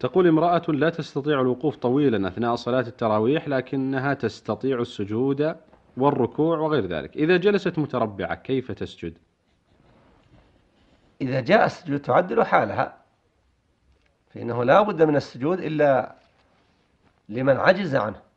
تقول امرأة لا تستطيع الوقوف طويلا أثناء صلاة التراويح لكنها تستطيع السجود والركوع وغير ذلك إذا جلست متربعة كيف تسجد إذا جاء السجود تعدل حالها فإنه لا بد من السجود إلا لمن عجز عنه